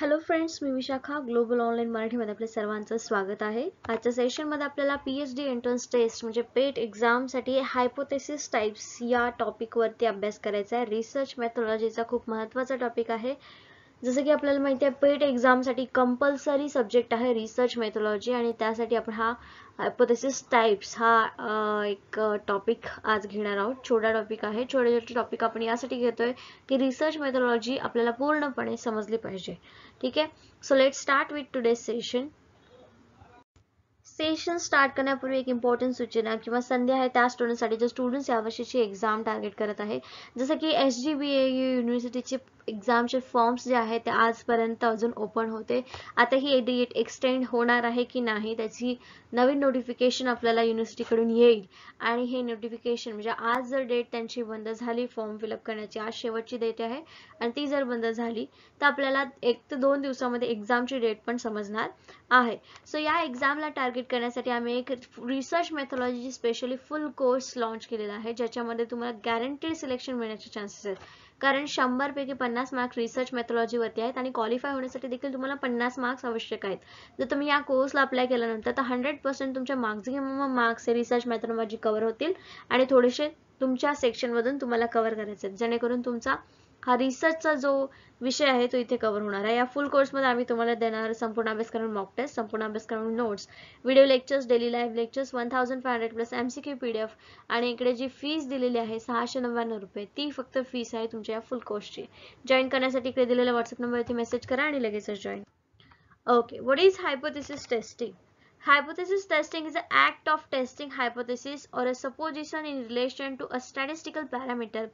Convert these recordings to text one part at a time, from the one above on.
Hello friends मी Vishakha global online मराठीमध्ये आपल्या सर्वांचं स्वागत आहे आजच्या सेशनमध्ये आपल्याला P H D entrance test म्हणजे पेट एक्झामसाठी हायपोथेसिस टाईप्स या टॉपिकवरती अभ्यास करायचा आहे रिसर्च मॅथोलॉजीचा खूप महत्त्वाचा टॉपिक आहे जसं की आपल्याला माहिती आहे पेट एक्झामसाठी कंपल्सरी सब्जेक्ट आहे रिसर्च मेथोलॉजी आणि त्यासाठी आपण हा हायपोथेसिस टाईप्स हा एक टॉपिक आज घेणार आहोत छोटा टॉपिक आहे छोटे छोटे टॉपिक आपण यासाठी घेतोय की रिसर्च मेथोलॉजी आपल्याला पूर्णपणे समजली पाहिजे ठीक आहे so let start with today session session start करण्यापूर्वी एक इम्पॉर्टंट सूचना किंवा संध्या आहे त्या स्टुडंटसाठी जे स्टुडंट्स यावर्षीची एक्झाम टार्गेट करत आहे जसं की एस जी बी ए युनिव्हर्सिटीचे एक्झामचे फॉर्म्स जे आहे ते आजपर्यंत अजून ओपन होते आता ही डेट एक्सटेंड होणार आहे की नाही त्याची नवीन नोटिफिकेशन आपल्याला युनिव्हर्सिटीकडून येईल आणि हे नोटिफिकेशन म्हणजे आज जर डेट त्यांची बंद झाली फॉर्म फिलअप करण्याची आज शेवटची डेट आहे आणि ती जर बंद झाली तर आपल्याला एक ते दोन दिवसामध्ये एक्झामची डेट पण समजणार आहे सो या एक्झामला टार्गेट करण्यासाठी आम्ही एक रिसर्च मेथॉलॉजीची स्पेशली फुल कोर्स लॉन्च केलेला आहे ज्याच्यामध्ये तुम्हाला गॅरंटीड सिलेक्शन मिळण्याचे चान्सेस आहेत कारण शंभरपैकी पन्नास मार्क्स रिसर्च मेथॉलॉजीवरती आहेत आणि क्वालिफाय होण्यासाठी देखील तुम्हाला पन्नास मार्क्स आवश्यक आहेत जर तुम्ही या कोर्सला अप्लाय केल्यानंतर तर हंड्रेड पर्सेंट तुमच्या मॅक्झिमम मार्क्स हे रिसर्च मेथॉलॉजी कव्हर होतील आणि थोडेसे तुमच्या सेक्शनमधून तुम्हाला कव्हर करायचे आहेत जेणेकरून तुमचा हा रिसर्चचा जो विषय आहे तो इथे कव्हर होणार आहे या फुल कोर्समध्ये आम्ही तुम्हाला देणार संपूर्ण अभ्यासक्रम मॉक टेस्ट संपूर्ण अभ्यासक्रम notes video lectures daily live lectures one thousand five hundred plus M C Q P आणि इकडे जी फीस दिलेली आहे सहाशे नव्याण्णव रुपये ती फक्त फीस आहे तुमच्या या फुल कोर्सची जॉईन करण्यासाठी इकडे दिलेल्या व्हॉट्सअप नंबरवरती मेसेज करा आणि लगेचच join okay what is hypothesis testing hypothesis testing is a act of testing hypothesis or a supposition in relation to a statistical parameter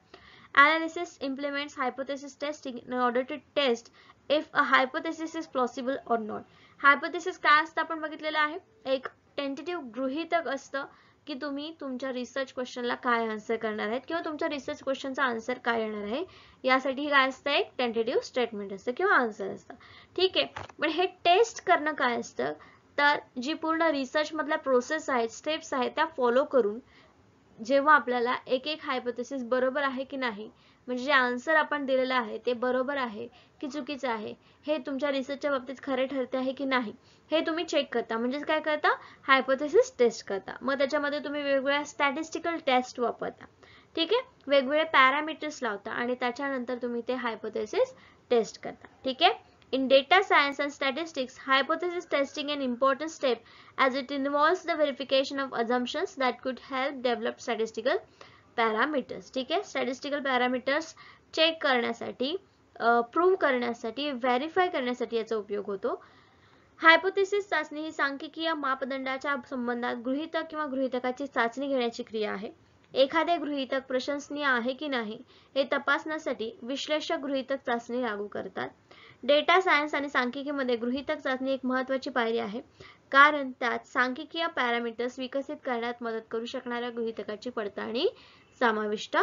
Analysis implements hypothesis testing in order to test if a hypothesis is plausible or not. Hypothesis काय असतं आपण बघितलेलं आहे एक tentative गृहीतक असतं की तुम्ही तुमच्या रिसर्च क्वेश्चनला काय आन्सर करणार आहेत किंवा तुमच्या रिसर्च क्वेश्चनचा आन्सर काय येणार आहे यासाठी काय असतं एक टेंटेटिव्ह स्टेटमेंट असतं किंवा आन्सर असतं ठीक आहे पण हे टेस्ट करणं काय असतं तर जी पूर्ण रिसर्चमधल्या प्रोसेस आहेत स्टेप्स आहेत त्या फॉलो करून जेव्हा आपल्याला एक एक हायपोथेसिस बरोबर आहे की नाही म्हणजे जे आन्सर आपण दिलेलं आहे ते बरोबर आहे की चुकीचं आहे हे तुमच्या रिसर्चच्या बाबतीत खरे ठरते आहे की नाही हे तुम्ही चेक करता म्हणजेच काय करता हायपोथेसिस टेस्ट करता मग त्याच्यामध्ये तुम्ही वेगवेगळ्या स्टॅटिस्टिकल टेस्ट वापरता ठीक आहे वेगवेगळे पॅरामीटर्स लावता आणि त्याच्यानंतर तुम्ही ते हायपोथेसिस टेस्ट करता ठीक आहे In data science and statistics, hypothesis testing an important step as it involves the verification of assumptions that could help develop statistical parameters ठीक आहे स्टॅटिस्टिकल पॅरामीटर्स चेक करण्यासाठी प्रूव्ह करण्यासाठी व्हेरीफाय करण्यासाठी याचा उपयोग होतो हायपोथेसिस चाचणी ही सांख्यिकीय मापदंडाच्या संबंधात गृहितक किंवा गृहितकाची चाचणी घेण्याची क्रिया आहे एखादे गृहितक प्रशंसनीय आहे की नाही हे तपासण्यासाठी विश्लेषक गृहितक चाचणी लागू करतात डेटा सायन्स आणि सांख्यिकीमध्ये गृहितक चाचणी एक महत्त्वाची पायरी आहे कारण त्यात सांख्यिकीय पॅरामीटर्स विकसित करण्यात मदत करू शकणाऱ्या गृहितकाची पडताळणी समाविष्ट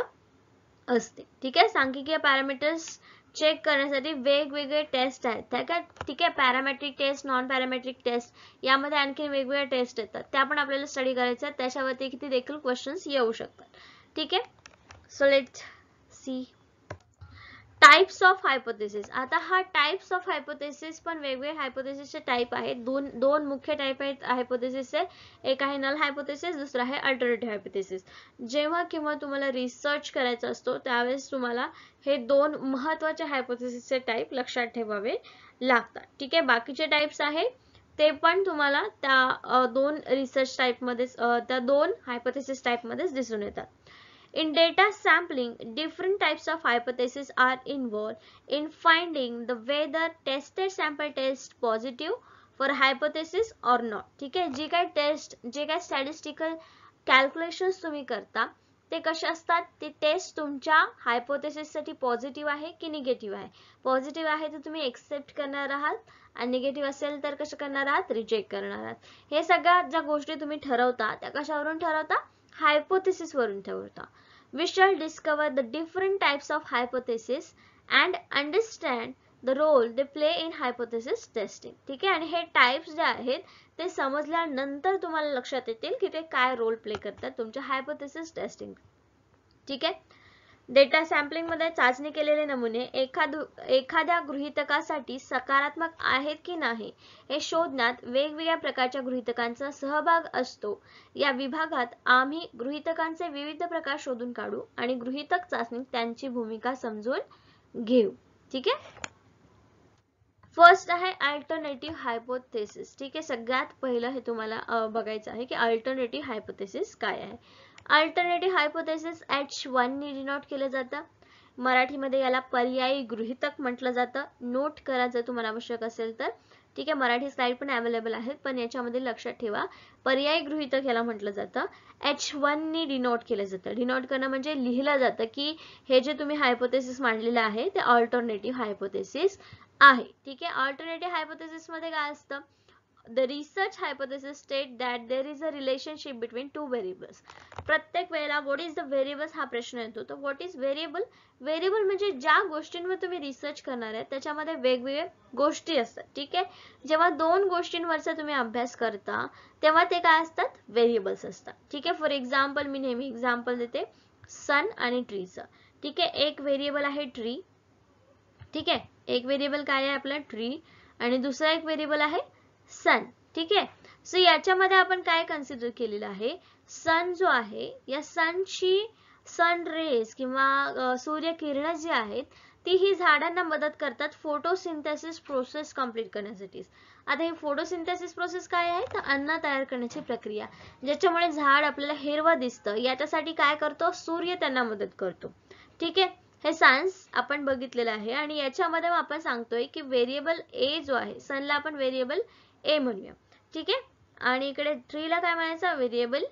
असते ठीक आहे सांख्यिकीय पॅरामीटर्स चेक करण्यासाठी वेगवेगळे टेस्ट आहेत त्या काय ठीक आहे parametric test non parametric test यामध्ये आणखी वेगवेगळ्या टेस्ट येतात त्या पण आपल्याला स्टडी करायच्या आहेत त्याच्यावरती किती देखील क्वेश्चन्स येऊ शकतात ठीक आहे so let see types of hypothesis आता हा टाइप्स ऑफ हायपोथेसिस पण वेगवेगळे हायपोथेसिसचे टाइप आहेत दोन दोन मुख्य टाइप आहेत हायपोथेसिसचे एक आहे नल हायपोथेसिस दुसरा आहे अल्टरनेटिव्ह हायपोथेसिस जेव्हा किंवा तुम्हाला रिसर्च करायचा असतो त्यावेळेस तुम्हाला हे दोन महत्त्वाचे हायपोथेसिसचे टाईप लक्षात ठेवावे लागतात ठीक आहे बाकीचे टाईप्स आहे ते पण तुम्हाला त्या दोन रिसर्च टाईपमध्येच त्या दोन हायपोथेसिस टाईपमध्येच दिसून येतात In data sampling, different types of hypotheses are involved in finding the whether tested sample test positive for hypothesis or not. ठीक आहे जे काही टेस्ट जे काय स्टॅटिस्टिकल कॅल्क्युलेशन्स तुम्ही करता ते कसे असतात ते टेस्ट तुमच्या हायपोथेसिससाठी पॉझिटिव्ह आहे की निगेटिव्ह आहे पॉझिटिव्ह आहे तर तुम्ही एक्सेप्ट करणार आहात आणि निगेटिव्ह असेल तर कसं करणार आहात रिजेक्ट करणार आहात हे सगळ्या ज्या गोष्टी तुम्ही ठरवता त्या कशावरून ठरवता हायपोथेसिसवरून ठरवता we shall discover the different types of hypothesis and understand the role they play in hypothesis testing ठीक आहे आणि हे टाईप्स जे आहेत ते समजल्यानंतर तुम्हाला लक्षात येतील की ते काय रोल प्ले करतात तुमच्या हायपोथेसिस टेस्टिंग ठीक आहे डेटा मध्ये चाचणी केलेले नमुने एखाद एखाद्या गृहितकासाठी सकारात्मक आहेत की नाही हे शोधण्यात वेगवेगळ्या प्रकारच्या गृहितकांचा सहभाग असतो या विभागात आम्ही गृहितकांचे विविध प्रकार शोधून काढू आणि गृहितक चाचणी त्यांची भूमिका समजून घेऊ ठीक आहे फर्स्ट आहे अल्टरनेटिव्ह हायपोथेसिस ठीक आहे सगळ्यात पहिलं हे तुम्हाला बघायचं आहे की अल्टरनेटिव्ह हायपोथेसिस काय आहे अल्टरनेटिव्ह हायपोथेसिस एच वननी डिनोट केलं जातं मराठीमध्ये याला पर्यायी गृहितक म्हटलं जातं नोट करा जर तुम्हाला आवश्यक असेल तर ठीक आहे मराठी स्लाइड पण अवेलेबल आहेत पण याच्यामध्ये लक्षात ठेवा पर्यायी गृहितक याला म्हटलं जातं एच वननी डिनोट केलं जातं डिनोट करणं म्हणजे लिहिलं जातं की हे जे तुम्ही हायपोथेसिस मांडलेलं आहे ते ऑल्टरनेटिव्ह हायपोथेसिस आहे ठीक आहे ऑल्टरनेटिव्ह मध्ये काय असतं the research hypothesis state that there is a relationship between two variables प्रत्येक वेळेला व्हॉट इज द व्हेरिएबल्स हा प्रश्न येतो तर व्हॉट इज व्हेरिएबल व्हेरिएबल म्हणजे ज्या गोष्टींवर तुम्ही रिसर्च करणार आहे त्याच्यामध्ये वेगवेगळ्या गोष्टी असतात ठीक आहे जेव्हा दोन गोष्टींवरचा तुम्ही अभ्यास करता तेव्हा ते काय असतात व्हेरिएबल्स असतात ठीक आहे फॉर एक्झाम्पल मी नेहमी एक्झाम्पल देते सन आणि ट्रीचं ठीक आहे एक व्हेरिएबल आहे ट्री ठीक आहे एक व्हेरिएबल काय आहे आपला ट्री आणि दुसरा एक व्हेरिएबल आहे सन ठीक आहे सो याच्यामध्ये आपण काय कन्सिडर केलेलं आहे सन जो आहे या सनशी सन रेज किंवा सूर्यकिरण जी आहेत ती ही झाडांना मदत करतात फोटोसिंथेसिस प्रोसेस कंप्लीट करण्यासाठी आता ही फोटोसिंथेसिस प्रोसेस काय आहे तर अन्न तयार करण्याची प्रक्रिया ज्याच्यामुळे झाड आपल्याला हिरवं दिसतं याच्यासाठी काय करतो सूर्य त्यांना मदत करतो ठीक आहे हे सायन्स आपण बघितलेलं आहे आणि याच्यामध्ये आपण सांगतोय की व्हेरिएबल ए जो आहे सनला आपण व्हेरिएबल ए म्हणूया ठीक आहे आणि इकडे थ्रीला काय म्हणायचं व्हेरिएबल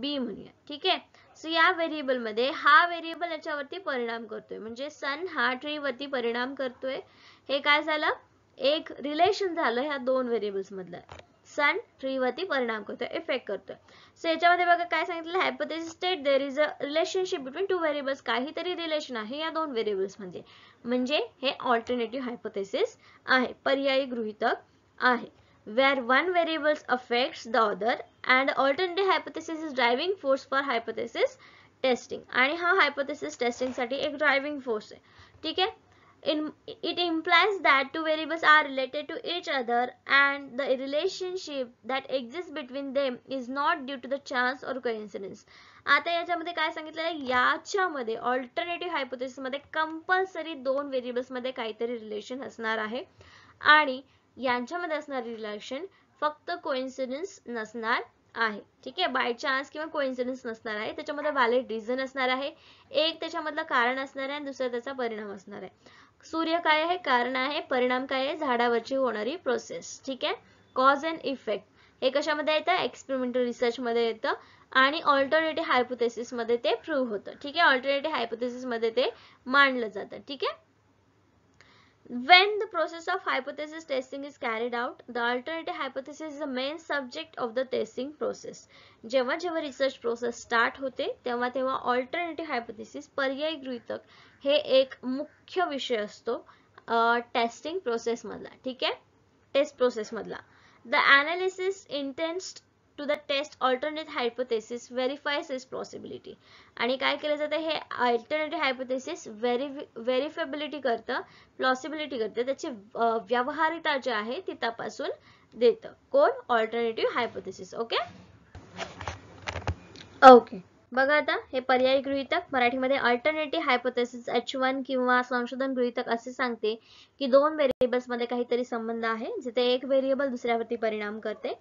बी म्हणूया ठीक आहे सो या मध्ये हा व्हेरिएबल याच्यावरती परिणाम करतोय म्हणजे सन हा ट्रीवरती परिणाम करतोय हे काय झालं एक रिलेशन झालं ह्या दोन व्हेरिएबल्स मधलं सन ट्रीवरती परिणाम करतो इफेक्ट करतो सो याच्यामध्ये बघा काय सांगितलं hypothesis state there is a relationship between two variables काहीतरी रिलेशन आहे या दोन व्हेरिएबल्समध्ये म्हणजे हे ऑल्टरनेटिव्ह हायपोथेसिस आहे पर्यायी गृहितक आहे where one variables affects the other and alternative hypothesis is driving force for hypothesis testing आणि हा हायपोथेसिस टेस्टिंग साठी एक ड्रायव्हिंग फोर्स आहे ठीक आहे it implies that two variables are related to each other and the relationship that exists between them is not due to the chance or coincidence. आता याच्यामध्ये काय सांगितलेलं आहे याच्यामध्ये ऑल्टरनेटिव्ह हायपोथेसिसमध्ये कंपल्सरी दोन व्हेरिएबल्समध्ये काहीतरी रिलेशन असणार आहे आणि यांच्यामध्ये असणारे रिलेशन फक्त कोइन्सिडन्स नसणार आहे ठीक आहे बाय चान्स किंवा कोइन्सिडन्स नसणार आहे त्याच्यामध्ये व्हॅलिड रिझन असणार आहे एक त्याच्यामधलं कारण असणार आहे आणि दुसरा त्याचा परिणाम असणार आहे सूर्य काय आहे कारण आहे परिणाम काय आहे झाडावरची होणारी प्रोसेस ठीक आहे कॉज अँड इफेक्ट हे कशामध्ये येतं एक्सपेरिमेंटल मध्ये येतं आणि ऑल्टरनेटिव्ह हायपोथेसिसमध्ये ते प्रूव्ह होतं ठीक आहे ऑल्टरनेटिव्ह मध्ये ते मांडलं जातं ठीक आहे When the process of hypothesis testing is carried out, the alternative hypothesis is the main subject of the testing process. जेव्हा जेव्हा रिसर्च प्रोसेस स्टार्ट होते तेव्हा तेव्हा ऑल्टरनेटिव्ह हायपोथेसिस पर्याय गृहितक हे एक मुख्य विषय असतो टेस्टिंग प्रोसेसमधला ठीक आहे टेस्ट प्रोसेसमधला the analysis intends to the test alternate hypothesis verifies is possibility आणि काय केलं जातं हे अल्टरनेटिव्ह हायपोथेसिस व्हेरी करतं प्लॉसिबिलिटी करतं त्याची व्यवहारिता जी आहे ती तपासून देतं कोण ऑल्टरनेटिव्ह हायपोथेसिस ओके ओके बघा आता हे पर्यायी गृहितक मराठीमध्ये अल्टरनेटिव्ह हायपोथेसिस एच वन किंवा संशोधन गृहितक असे सांगते की दोन मध्ये काहीतरी संबंध आहे जिथे एक व्हेरिएबल दुसऱ्यावरती परिणाम करते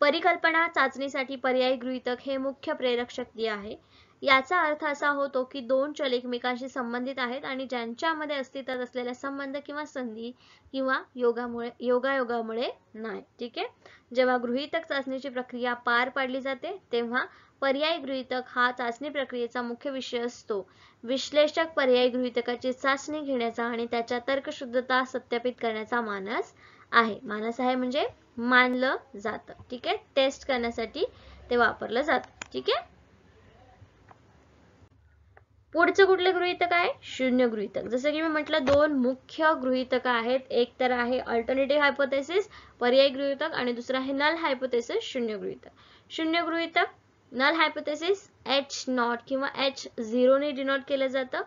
परिकल्पना चाचणीसाठी पर्यायी गृहितक हे मुख्य प्रेरक शक्ती आहे याचा अर्थ असा होतो की दोन चल एकमेकांशी संबंधित आहेत आणि ज्यांच्यामध्ये अस्तित्वात असलेला संबंध किंवा संधी किंवा योगामुळे योगायोगामुळे नाही ठीक आहे जेव्हा गृहितक चाचणीची प्रक्रिया पार पाडली जाते तेव्हा पर्यायी गृहितक हा चाचणी प्रक्रियेचा मुख्य विषय असतो विश्लेषक पर्यायी गृहितकाची चाचणी घेण्याचा आणि त्याच्या तर्कशुद्धता सत्यापित करण्याचा मानस आहे मानस आहे म्हणजे मानलं जातं ठीक आहे टेस्ट करण्यासाठी ते वापरलं जातं ठीक आहे पुढचं कुठलं गृहितक आहे शून्य गृहितक जसं की मी म्हटलं दोन मुख्य गृहितक आहेत एक तर आहे अल्टरनेटिव्ह हायपोथेसिस पर्यायी गृहितक आणि दुसरं आहे नल हायपोथेसिस शून्य गृहितक शून्य गृहितक नल हायपोथेसिस एच नॉट किंवा एच झिरोने डिनॉट केलं जातं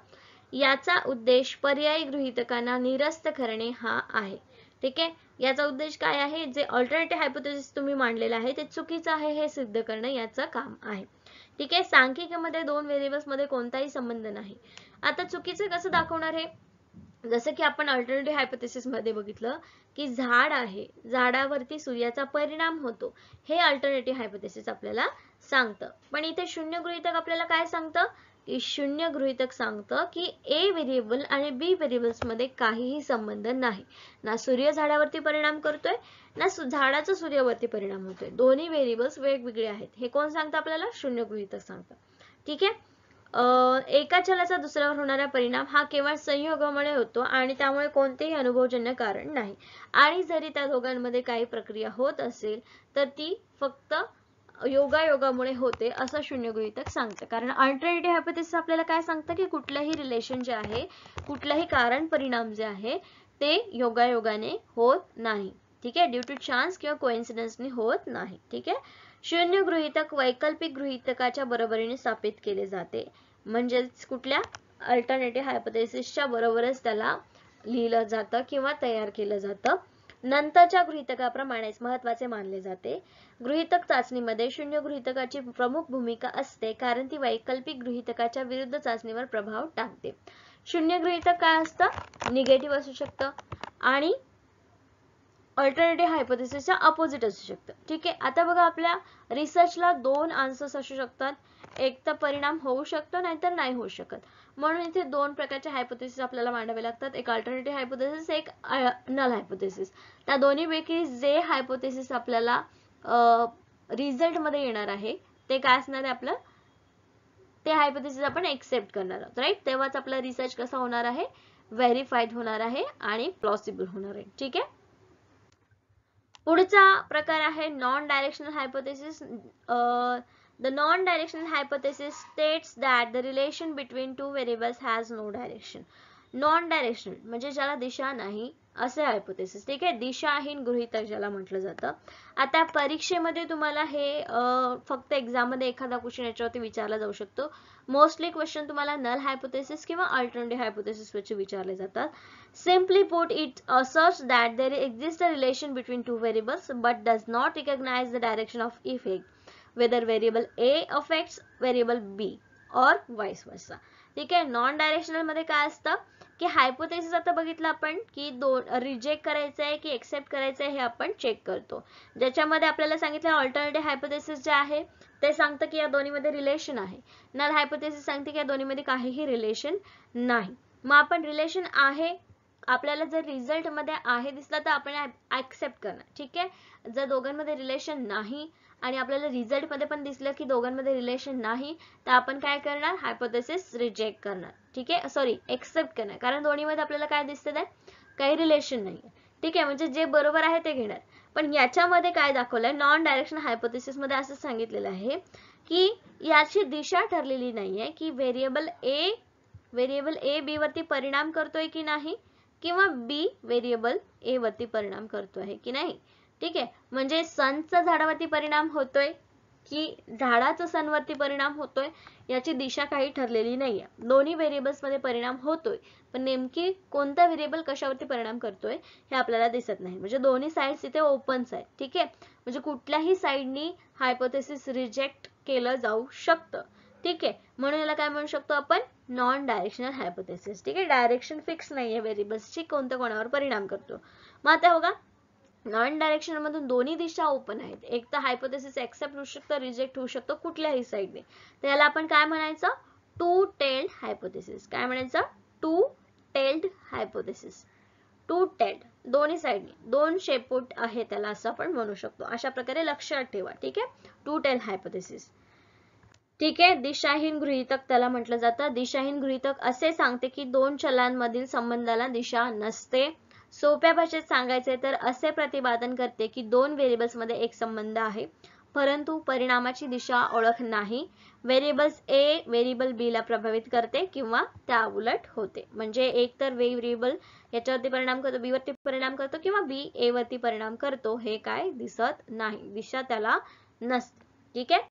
याचा उद्देश पर्यायी गृहितकांना निरस्त करणे हा आहे ठीक आहे याचा उद्देश काय आहे जे अल्टरनेटिव्ह हायपोथेसिस तुम्ही मांडलेलं आहे ते चुकीचं आहे हे सिद्ध करणं याचं काम आहे ठीक आहे सांख्यिकेमध्ये दोन मध्ये कोणताही संबंध नाही आता चुकीचं कसं दाखवणार हे जसं की आपण अल्टरनेटिव्ह हायपोथेसिस मध्ये बघितलं की झाड आहे झाडावरती सूर्याचा परिणाम होतो हे अल्टरनेटिव्ह हायपोथेसिस आपल्याला सांगतं पण इथे शून्य गृहितक आपल्याला काय सांगतं शून्य गृहितक सांगतं की ए व्हेरिएबल आणि बी मध्ये काहीही संबंध नाही ना सूर्य झाडावरती परिणाम करतोय ना झाडाचा सूर्यावरती परिणाम होतोय दोन्ही व्हेरिएबल्स वेगवेगळे आहेत हे कोण सांगतं आपल्याला शून्य गृहितक सांगतं ठीक आहे एका चलाचा दुसऱ्यावर होणारा परिणाम हा केवळ संयोगामुळे होतो आणि त्यामुळे कोणतेही अनुभवजन्य कारण नाही आणि जरी त्या दोघांमध्ये काही प्रक्रिया होत असेल तर ती फक्त योगायोगामुळे होते असं शून्य गृहितक सांगतं कारण अल्टरनेटिव्ह हायपोथेसिस आपल्याला काय सांगतं की कुठलंही रिलेशन जे आहे कुठलाही कारण परिणाम जे आहे ते योगायोगाने होत नाही ठीक आहे ड्यू टू चान्स किंवा कोइन्सिडन्सने होत नाही ठीक आहे शून्य गृहितक वैकल्पिक गृहितकाच्या बरोबरीने स्थापित केले जाते म्हणजेच कुठल्या अल्टरनेटिव्ह हायपोथेसिसच्या बरोबरच त्याला लिहिलं जातं किंवा तयार केलं जातं नंतरच्या गृहितकाप्रमाणेच महत्वाचे मानले जाते गृहितक चाचणीमध्ये शून्य गृहितकाची प्रमुख भूमिका असते कारण ती वैकल्पिक गृहितकाच्या विरुद्ध चाचणीवर प्रभाव टाकते शून्य गृहितक काय असतं निगेटिव्ह असू शकतं आणि ऑल्टरनेटिव्ह च्या अपोजिट असू शकतं ठीक आहे आता बघा आपल्या रिसर्चला दोन आन्सर्स असू शकतात एक तर परिणाम होऊ शकतो नाहीतर नाही होऊ शकत म्हणून इथे दोन प्रकारचे हायपोथेसिस आपल्याला मांडावे लागतात एक अल्टरनेटिव्ह हायपोथेसिस एक नल हायपोथेसिस त्या दोन्हीपैकी जे हायपोथेसिस आपल्याला मध्ये येणार आहे ते काय असणार आहे आपलं ते हायपोथेसिस आपण एक्सेप्ट करणार आहोत राईट तेव्हाच आपला रिसर्च कसा होणार आहे व्हेरीफाईड होणार आहे आणि प्लॉसिबल होणार आहे ठीक आहे पुढचा प्रकार आहे non directional hypothesis The non-directional hypothesis states that the relation between two variables has no direction. Non directional म्हणजे ज्याला दिशा नाही असे हायपोथेसिस ठीक आहे दिशाहीन गृहितक ज्याला म्हटलं जातं आता परीक्षेमध्ये तुम्हाला हे फक्त एक्झाममध्ये एखादा क्वेश्चन याच्यावरती विचारला जाऊ शकतो मोस्टली क्वेश्चन तुम्हाला नल हायपोथेसिस किंवा अल्टरनेटिव्ह हायपोथेसिस वरचे विचारले जातात simply put it asserts that there exist a relation between two variables but does not recognize the direction of effect whether variable A affects variable B or vice versa. ठीक आहे non directional मध्ये काय असतं की hypothesis आता बघितलं आपण की दोन रिजेक्ट करायचं आहे की एक्सेप्ट करायचं आहे हे आपण चेक करतो ज्याच्यामध्ये आपल्याला सांगितलं ऑल्टरनेटिव्ह हायपोथेसिस जे आहे ते सांगतं की या दोन्हीमध्ये रिलेशन आहे नल हायपोथेसिस सांगते की या दोन्हीमध्ये काहीही रिलेशन नाही मग आपण रिलेशन आहे आपल्याला जर रिझल्ट मध्ये आहे दिसला तर आपण ऍक्सेप्ट करणार ठीक आहे जर दोघांमध्ये रिलेशन नाही आणि आपल्याला मध्ये पण दिसलं की दोघांमध्ये रिलेशन नाही तर आपण काय करणार हायपोथेसिस रिजेक्ट करणार ठीक आहे सॉरी एक्सेप्ट करणार कारण दोन्हीमध्ये आपल्याला काय दिसतं आहे काही रिलेशन नाही ठीक आहे म्हणजे जे बरोबर आहे ते घेणार पण याच्यामध्ये काय दाखवलंय नॉन डायरेक्शन हायपोथेसिसमध्ये असं सांगितलेलं आहे की याची दिशा ठरलेली नाही आहे की variable A variable A B वरती परिणाम करतोय की नाही किंवा बी व्हेरिएबल ए वरती परिणाम करतो आहे की नाही ठीक आहे म्हणजे सनचा झाडावरती परिणाम होतोय की झाडाचा वरती परिणाम होतोय याची दिशा काही ठरलेली नाही आहे दोन्ही मध्ये परिणाम होतोय पण नेमकी कोणता व्हेरिएबल कशावरती परिणाम करतोय हे आपल्याला दिसत नाही म्हणजे दोन्ही साईड्स इथे ओपन्स आहेत ठीक आहे म्हणजे कुठल्याही साईडनी हायपोथेसिस रिजेक्ट केलं जाऊ शकतं ठीक आहे म्हणून याला काय म्हणू शकतो आपण नॉन डायरेक्शनल हायपोथेसिस ठीक आहे डायरेक्शन फिक्स नाही आहे व्हेरिएबल्सची कोणत्या कोणावर परिणाम करतो मग आता बघा नॉन डायरेक्शन मधून दोन्ही दिशा ओपन आहेत एक तर हायपोथेसिस एक्सेप्ट होऊ शकतं रिजेक्ट होऊ शकतो कुठल्याही साईडने तर याला आपण काय म्हणायचं टू टेल्ड हायपोथेसिस काय म्हणायचं two tailed hypothesis two tailed दोन्ही साईडने दोन शेपूट आहे त्याला असं आपण म्हणू शकतो अशा प्रकारे लक्षात ठेवा ठीक आहे टू टेल हायपोथेसिस ठीक आहे दिशाहीन गृहितक त्याला म्हटलं जातं दिशाहीन गृहितक असे सांगते की दोन चलांमधील संबंधाला दिशा नसते सोप्या भाषेत सांगायचे तर असे प्रतिपादन करते की दोन मध्ये एक संबंध आहे परंतु परिणामाची दिशा ओळख नाही व्हेरिएबल्स ए व्हेरिएबल ला प्रभावित करते किंवा त्या उलट होते म्हणजे एक तर व्हेरिएबल याच्यावरती परिणाम करतो बी वरती परिणाम करतो किंवा बी ए वरती परिणाम करतो हे काय दिसत नाही दिशा त्याला नसते ठीक आहे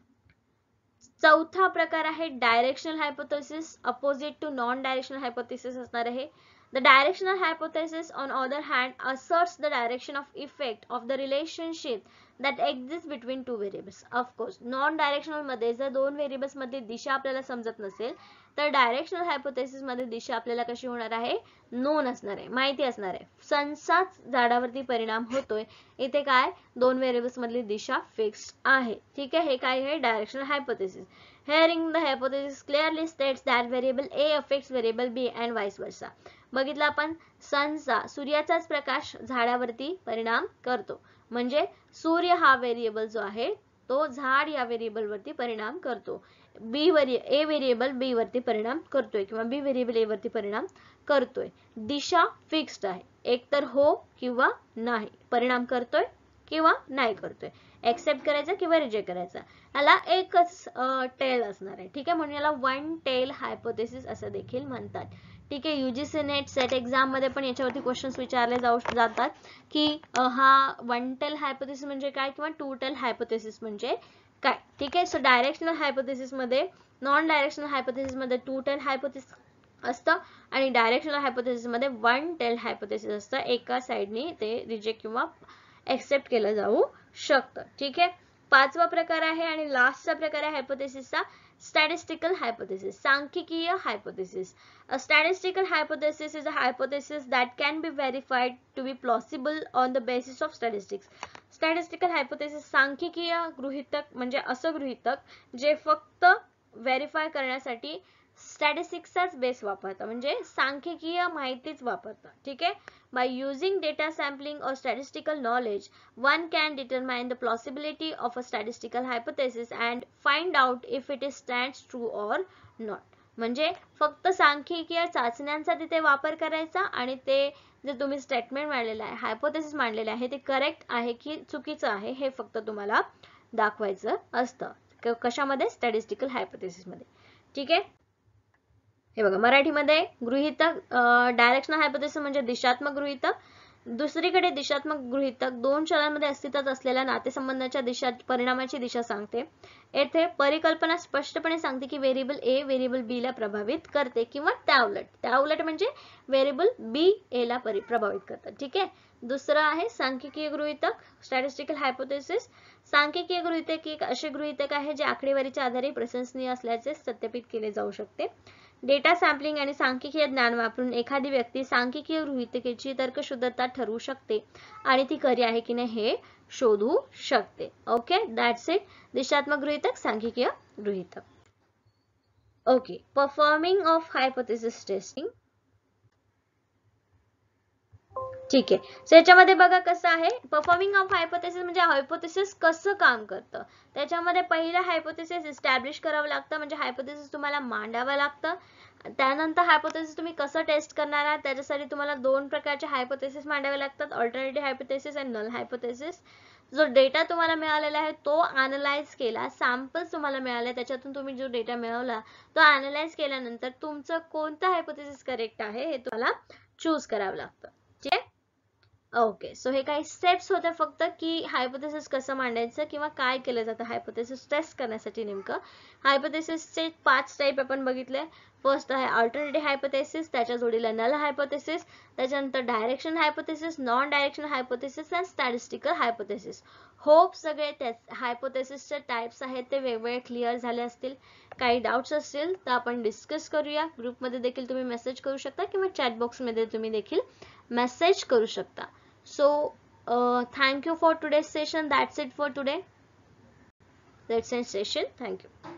चौथा प्रकार आहे directional hypothesis opposite to non directional hypothesis असणार आहे the directional hypothesis on other hand asserts the direction of effect of the relationship that exist between two variables of course non डायरेक्शनलमध्ये जर दोन मध्ये दिशा आपल्याला समजत नसेल तर डायरेक्शनल मध्ये दिशा आपल्याला कशी होणार आहे नोन असणार आहे माहिती असणार आहे सनसाच झाडावरती परिणाम होतोय इथे काय दोन व्हेरिएबल्स मधली दिशा फिक्स आहे ठीक आहे हे काय आहे directional hypothesis hearing the hypothesis clearly states that variable A affects variable B and vice versa बघितलं आपण सनचा सूर्याचाच प्रकाश झाडावरती परिणाम करतो म्हणजे सूर्य हा व्हेरिएबल जो आहे तो झाड या वरती परिणाम करतो बी ए व्हेरिएबल बी वरती परिणाम करतोय किंवा बी व्हेरिएबल ए वरती परिणाम करतोय दिशा फिक्स्ड आहे एकतर हो किंवा नाही परिणाम करतोय किंवा नाही करतोय एक्सेप्ट करायचा किंवा रिजेक्ट करायचा याला एकच टेल असणार आहे ठीक आहे म्हणून याला वन टेल हायपोथेसिस असं देखील म्हणतात ठीक आहे यू नेट सेट मध्ये पण याच्यावरती क्वेश्चन्स विचारले जाऊ जातात की हा वन टेल हायपोथेसिस म्हणजे काय किंवा टू टेल हायपोथेसिस म्हणजे काय ठीक आहे सो डायरेक्शनल मध्ये नॉन डायरेक्शनल मध्ये टू टेल हायपोथेसिस असतं आणि डायरेक्शनल मध्ये वन टेल हायपोथेसिस असतं एका साईडनी ते रिजेक्ट किंवा एक्सेप्ट केलं जाऊ शकतं ठीक आहे पाचवा प्रकार आहे आणि लास्टचा प्रकार आहे हायपोथेसिसचा Statistical hypothesis. Sankhya hypothesis. A statistical hypothesis is a hypothesis that can be verified to be plausible on the basis of statistics. Statistical Hypothesis सांख्यिकीय गृहितक म्हणजे असं गृहितक जे फक्त व्हेरीफाय करण्यासाठी स्टॅटिस्टिक्सचाच बेस वापरतात म्हणजे सांख्यिकीय माहितीच वापरतात ठीक आहे By using data sampling or statistical knowledge, one can determine the plausibility of a statistical hypothesis and find out if it stands true or not. म्हणजे फक्त सांख्यिकीय चाचण्यांचा तिथे वापर करायचा आणि ते जे तुम्ही स्टेटमेंट मांडलेलं आहे हायपोथेसिस मांडलेलं आहे ते करेक्ट आहे की चुकीचं आहे हे फक्त तुम्हाला दाखवायचं असतं कशामध्ये स्टॅटिस्टिकल हायपोथेसिसमध्ये ठीक आहे हे बघा मराठीमध्ये गृहितक डायरेक्शनल हायपोथेसिस म्हणजे दिशात्मक गृहितक दुसरीकडे दिशात्मक गृहितक दोन शहरांमध्ये अस्तित्वात असलेल्या नातेसंबंधाच्या दिशा परिणामाची दिशा सांगते येथे परिकल्पना स्पष्टपणे सांगते की व्हेरिएबल ए व्हेरिएबल बी ला प्रभावित करते किंवा त्या उलट म्हणजे व्हेरिएबल बी ए ला प्रभावित करते ठीक आहे दुसरं आहे सांख्यिकीय गृहितक स्टॅटिस्टिकल हायपोथेसिस सांख्यिकीय गृहितक एक असे गृहितक आहे जे आकडेवारीच्या आधारे प्रशंसनीय असल्याचे सत्यापित केले जाऊ शकते डेटा सॅम्पलिंग आणि सांख्यिकीय ज्ञान वापरून एखादी व्यक्ती सांख्यिकीय गृहितकेची तर्कशुद्धता ठरवू शकते आणि ती खरी आहे की नाही हे शोधू शकते ओके दॅट्स इट दिशात्मक गृहितक सांख्यिकीय गृहितक okay performing of hypothesis testing ठीक आहे सो याच्यामध्ये बघा कसं आहे परफॉर्मिंग ऑफ हायपोथेसिस म्हणजे हायपोथेसिस कसं काम करतं त्याच्यामध्ये पहिलं हायपोथेसिस इस्टॅब्लिश करावं लागतं म्हणजे हायपोथेसिस तुम्हाला मांडावं लागतं त्यानंतर हायपोथेसिस तुम्ही कसं टेस्ट करणार आहात त्याच्यासाठी तुम्हाला दोन प्रकारचे हायपोथेसिस मांडावे लागतात alternative hypothesis and null hypothesis जो डेटा तुम्हाला मिळालेला आहे तो अनालाइज केला सॅम्पल्स तुम्हाला मिळाले त्याच्यातून तुम्ही जो डेटा मिळवला तो अनालाइज केल्यानंतर तुमचं कोणतं हायपोथेसिस करेक्ट आहे हे तुम्हाला चूज करावं लागतं ओके सो हे काही स्टेप्स होते फक्त की हायपोथेसिस कसं मांडायचं किंवा काय केलं जातं हायपोथेसिस टेस्ट करण्यासाठी नेमकं हायपोथेसिसचे पाच टाईप आपण बघितले फर्स्ट आहे ऑल्टरनेटिव्ह हायपोथेसिस त्याच्या जोडीला नल हायपोथेसिस त्याच्यानंतर direction hypothesis non direction hypothesis and statistical hypothesis hope सगळे त्या हायपोथेसिसचे टाईप्स आहेत ते वेगवेगळे क्लिअर झाले असतील काही डाउट्स असतील तर आपण डिस्कस करूया ग्रुपमध्ये देखील तुम्ही मेसेज करू शकता किंवा चॅटबॉक्समध्ये तुम्ही देखील मेसेज करू शकता So uh, thank you for today's session. That's it for today. That's a session. Thank you.